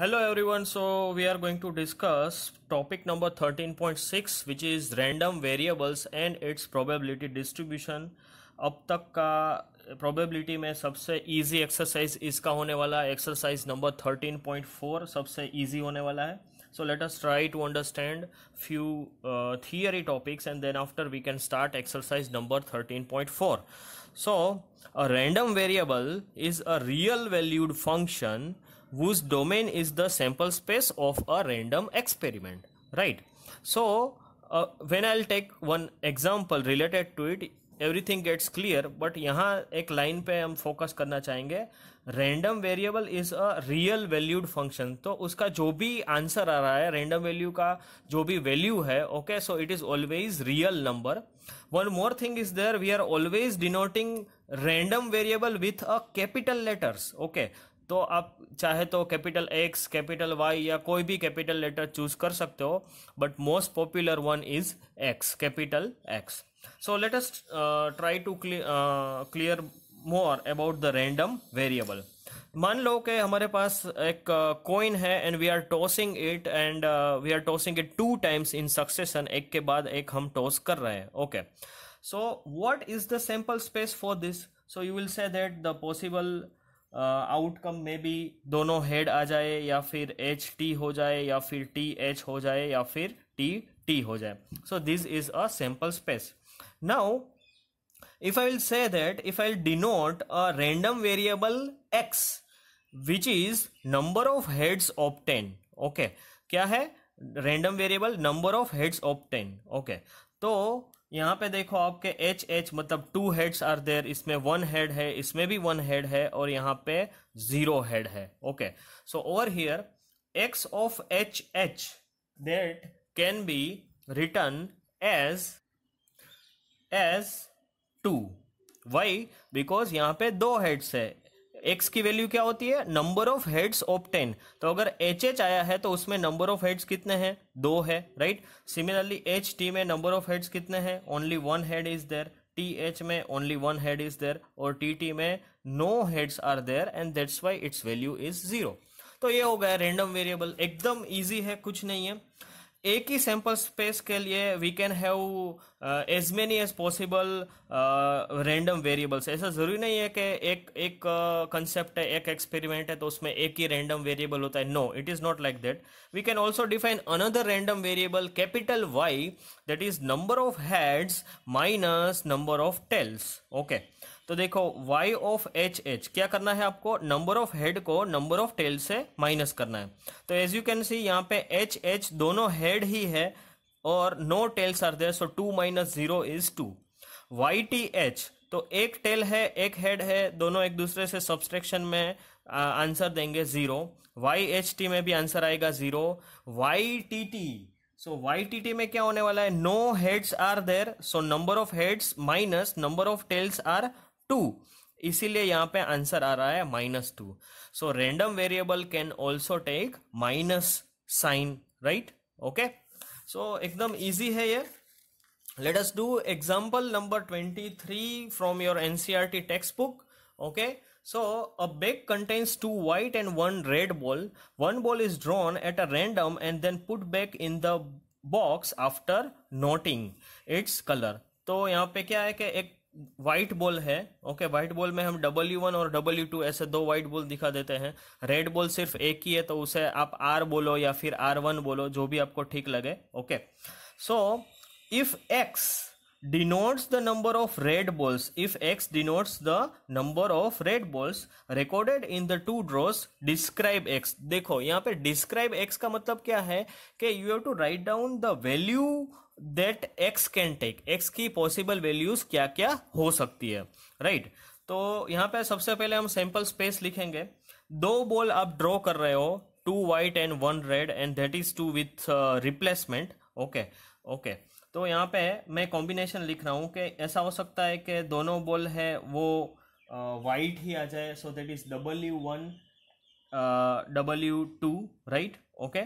Hello so we are going to discuss topic number thirteen point six which is random variables and its probability distribution अब तक का probability में सबसे easy exercise इसका होने वाला है exercise number thirteen point four सबसे इजी होने वाला है so let us try to understand few theory topics and then after we can start exercise number 13.4. So a random variable is a real valued function whose domain is the sample space of a random experiment right so uh, when i'll take one example related to it everything gets clear but यहाँ एक line पे हम focus करना चाहेंगे random variable is a real valued function तो उसका जो भी आंसर आ रहा है रैंडम वैल्यू का जो भी वैल्यू है okay so it is always real number one more thing is there we are always denoting random variable with a capital letters okay तो आप चाहे तो कैपिटल एक्स कैपिटल वाई या कोई भी कैपिटल लेटर चूज कर सकते हो but most popular one is X capital X so let us try to clear more about the random variable मान लो कि हमारे पास एक कॉइन uh, है and we are tossing it and we are tossing it two times in succession एक के बाद एक हम टॉस कर रहे हैं okay so what is the sample space for this so you will say that the possible outcome में भी दोनों हेड आ जाए या फिर एच टी हो जाए या फिर टी एच हो जाए या फिर टी टी हो जाए so this is a simple space now if I will say that if I will denote a random variable X which is number of heads of ten okay क्या है random variable number of heads of ten okay तो यहाँ पे देखो आपके H H मतलब two heads are there इसमें one head है इसमें भी वन हेड है और यहाँ पे जीरो हेड है okay so over here X of H H that can be written as as two Y because यहाँ पे दो हेड्स है एक्स की वैल्यू क्या होती है number of heads of ten तो अगर एच एच आया है तो उसमें नंबर ऑफ हेड्स कितने हैं दो है राइट सिमिलरली एच टी में नंबर ऑफ हेड्स कितने हैं only one head is there T H में only one head is there और टी टी में no heads are there and that's why its value is zero तो ये हो गया रेंडम वेरिएबल एकदम ईजी है कुछ नहीं है एक ही सैंपल स्पेस के लिए we can have as many as possible random variables ऐसा ज़रूरी नहीं है कि एक एक कंसेप्ट uh, है एक एक्सपेरिमेंट है तो उसमें एक ही रैंडम वेरिएबल होता है no it is not like that we can also define another random variable capital Y that is number of heads minus number of tails okay तो देखो y ऑफ एच एच क्या करना है आपको number of head को number of tail से minus करना है तो एज यू कैन सी यहाँ पे एच एच दोनों हेड ही है और no tails are there so two minus zero is two Y T H तो एक टेल है एक हेड है दोनों एक दूसरे से सब्सट्रेक्शन में आंसर देंगे जीरो वाई एच टी में भी आंसर आएगा zero Y T T so Y T T में क्या होने वाला है no heads are there so number of heads minus number of tails are two इसीलिए यहाँ पे आंसर आ रहा है minus two so random variable can also take minus sign right okay so एकदम इजी है ये let us do example number twenty three from your NCERT textbook okay so a bag contains two white and one red ball one ball is drawn at a random and then put back in the box after noting its colour तो यहाँ पे क्या है कि एक white ball है okay white ball में हम W1 और W2 ऐसे दो व्हाइट बॉल दिखा देते हैं रेड बॉल सिर्फ एक ही है तो उसे आप R बोलो या फिर R1 बोलो जो भी आपको ठीक लगे okay so if X denotes the number of red balls if X denotes the number of red balls recorded in the two draws describe X देखो यहाँ पे डिस्क्राइब एक्स का मतलब क्या है कि you have to write down the value that X can take X की possible values क्या क्या हो सकती है राइट right? तो यहाँ पे सबसे पहले हम सैंपल स्पेस लिखेंगे दो बॉल आप ड्रॉ कर रहे हो two white and one red and that is two with replacement okay okay तो यहाँ पे मैं कॉम्बिनेशन लिख रहा हूँ कि ऐसा हो सकता है कि दोनों बॉल है वो वाइट uh, ही आ जाए so that is W one W two right okay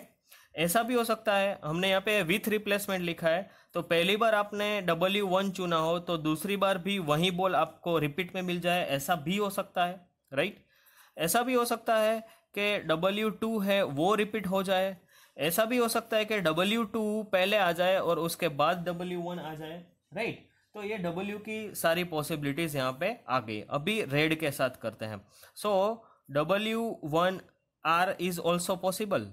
ऐसा भी हो सकता है हमने यहाँ पे विथ रिप्लेसमेंट लिखा है तो पहली बार आपने डब्ल्यू वन चुना हो तो दूसरी बार भी वही बॉल आपको रिपीट में मिल जाए ऐसा भी हो सकता है राइट ऐसा भी हो सकता है कि डब्ल्यू टू है वो रिपीट हो जाए ऐसा भी हो सकता है कि डब्ल्यू टू पहले आ जाए और उसके बाद डब्ल्यू वन आ जाए राइट तो ये डब्ल्यू की सारी पॉसिबिलिटीज़ यहाँ पे आ गई अभी रेड के साथ करते हैं so W one R is also possible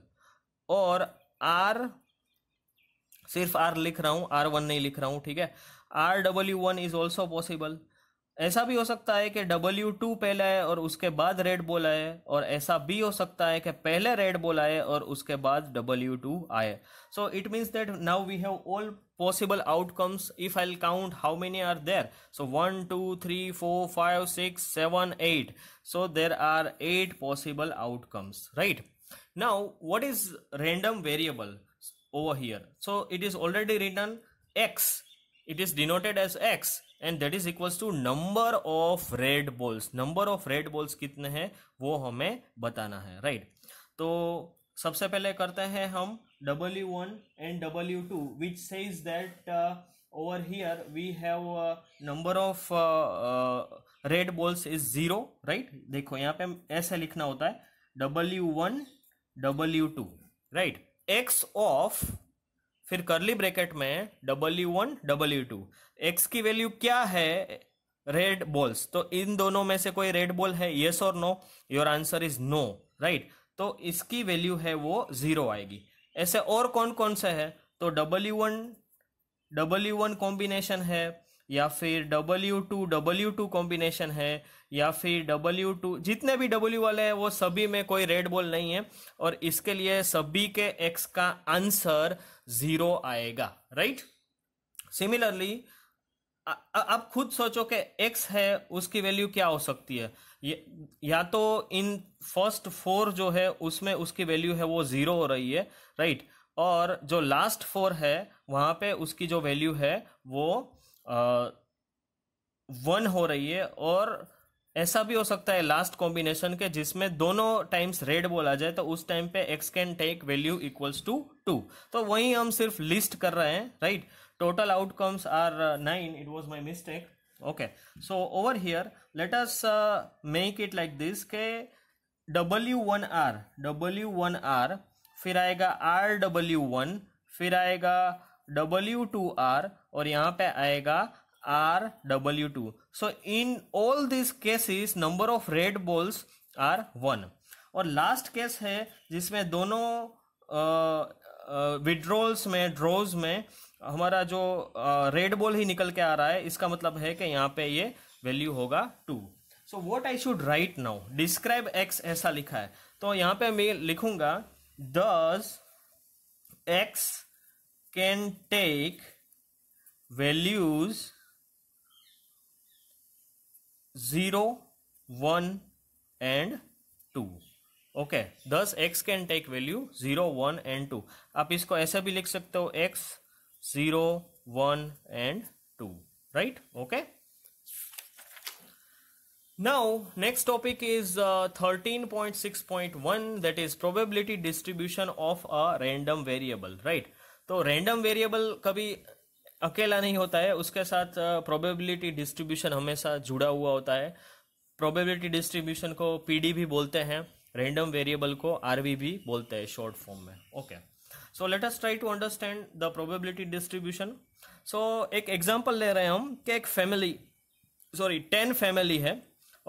और आर सिर्फ आर लिख रहा हूं आर वन नहीं लिख रहा हूं ठीक है R W one is also possible ऐसा भी हो सकता है कि डब्ल्यू टू पहले आए और उसके बाद रेड बॉल आए और ऐसा भी हो सकता है कि पहले रेड बॉल आए और उसके बाद डब्ल्यू टू आए so it means that now we have all possible outcomes if I count how many are there so one two three four five six seven eight so there are eight possible outcomes right now what is random variable over here so it is already written x it is denoted as x and that is equals to number of red balls number of red balls कितने हैं वो हमें बताना है right right? तो सबसे पहले करते हैं हम W one and W two which says that over here we have number of red balls is zero right देखो यहाँ पे ऐसे लिखना होता है W one W two right X of फिर करली ब्रैकेट में W one W two X की वैल्यू क्या है रेड बॉल्स तो इन दोनों में से कोई रेड बॉल है येस और no your answer is no right तो इसकी वैल्यू है वो जीरो आएगी ऐसे और कौन कौन से तो है तो W one W one combination है या फिर W2 to W two combination है या फिर W2 टू जितने भी डब्ल्यू वाले हैं वो सभी में कोई रेड बॉल नहीं है और इसके लिए सभी के एक्स का आंसर ज़ीरो आएगा राइट सिमिलरली आप खुद सोचो कि एक्स है उसकी वैल्यू क्या हो सकती है या तो इन फर्स्ट फोर जो है उसमें उसकी वैल्यू है वो ज़ीरो हो रही है राइट और जो लास्ट फोर है वहाँ पे उसकी जो वैल्यू है वो वन हो रही है और ऐसा भी हो सकता है लास्ट कॉम्बिनेशन के जिसमें दोनों टाइम्स रेड बोला जाए तो उस टाइम पे X can take value equals to two तो वही हम सिर्फ लिस्ट कर रहे हैं right total outcomes are nine it was my mistake okay so over here let us make it like this के W one R W one R फिर आएगा आर डब्ल्यू वन फिर आएगा डब्ल्यू टू आर और यहाँ पे आएगा R W two so in all this cases number of red balls are one और लास्ट केस है जिसमें दोनों विड्रोल्स में ड्रोज में हमारा जो रेड बॉल ही निकल के आ रहा है इसका मतलब है कि यहाँ पे ये वैल्यू होगा two so what I should write now describe X ऐसा लिखा है तो यहाँ पे मैं लिखूंगा this X can take values 0 1 and 2 Okay. Thus, X can take value zero one and two आप इसको ऐसे भी लिख सकते हो X zero one and two right Now, next topic is 13.6.1 uh, that is probability distribution of a random variable, right? तो random variable कभी अकेला नहीं होता है उसके साथ प्रोबेबिलिटी डिस्ट्रीब्यूशन हमेशा जुड़ा हुआ होता है प्रोबेबिलिटी डिस्ट्रीब्यूशन को पी भी बोलते हैं रैंडम वेरिएबल को आर भी बोलते हैं शॉर्ट फॉर्म में okay so let us try to understand the probability distribution so एक एग्जाम्पल ले रहे हैं हम कि एक फैमिली सॉरी टेन फैमिली है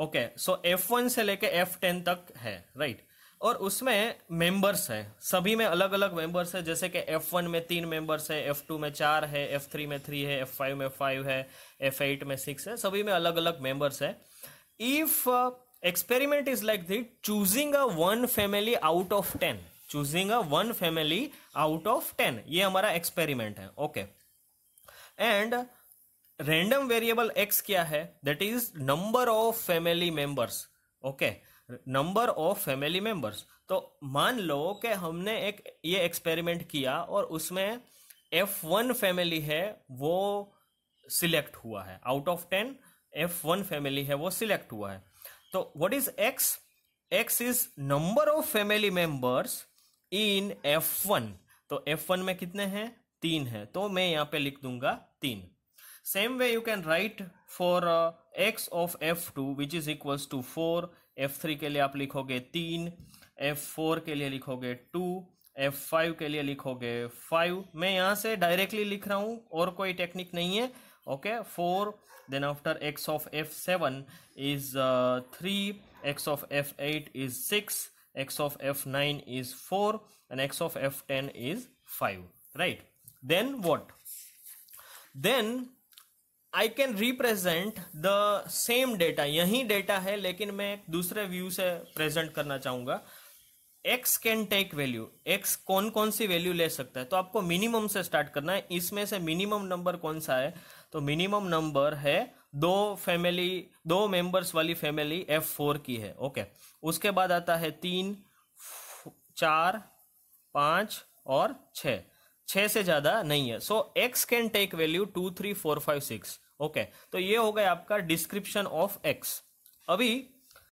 ओके सो एफ वन से लेके एफ टेन तक है राइट right? और उसमें मेंबर्स है सभी में अलग अलग मेंबर्स है जैसे कि एफ वन में तीन मेंबर्स है एफ टू में चार है एफ थ्री में थ्री है एफ फाइव में फाइव है एफ एट में सिक्स है सभी में अलग अलग मेंबर्स है if experiment is like that choosing a one family out of ten choosing a one family out of ten ये हमारा एक्सपेरिमेंट है okay and random variable X क्या है that is number of family members okay okay. Number of family members तो मान लो कि हमने एक ये एक्सपेरिमेंट किया और उसमें एफ वन फैमिली है वो सिलेक्ट हुआ है out of ten F one family है वो सिलेक्ट हुआ है तो what is X X is number of family members in F one तो एफ वन में कितने हैं तीन है तो मैं यहाँ पे लिख दूंगा तीन same way you can write for X of F two which is equals to four F three के लिए आप लिखोगे तीन एफ फोर के लिए लिखोगे टू एफ फाइव के लिए लिखोगे फाइव मैं यहां से डायरेक्टली लिख रहा हूं और कोई टेक्निक नहीं है okay four then after X of F seven is three X of F eight is six X of F nine is four and X of F ten is five right then what then I can represent the same data यही data है लेकिन मैं दूसरे view से present करना चाहूंगा X can take value X कौन कौन सी वैल्यू ले सकता है तो आपको मिनिमम से स्टार्ट करना है इसमें से मिनिमम नंबर कौन सा है तो मिनिमम नंबर है दो फैमिली दो मेंबर्स वाली फैमिली एफ फोर की है ओके उसके बाद आता है तीन चार पांच और छह छह से ज़्यादा नहीं है so X can take value two three four five six okay तो ये हो गया आपका डिस्क्रिप्शन ऑफ एक्स अभी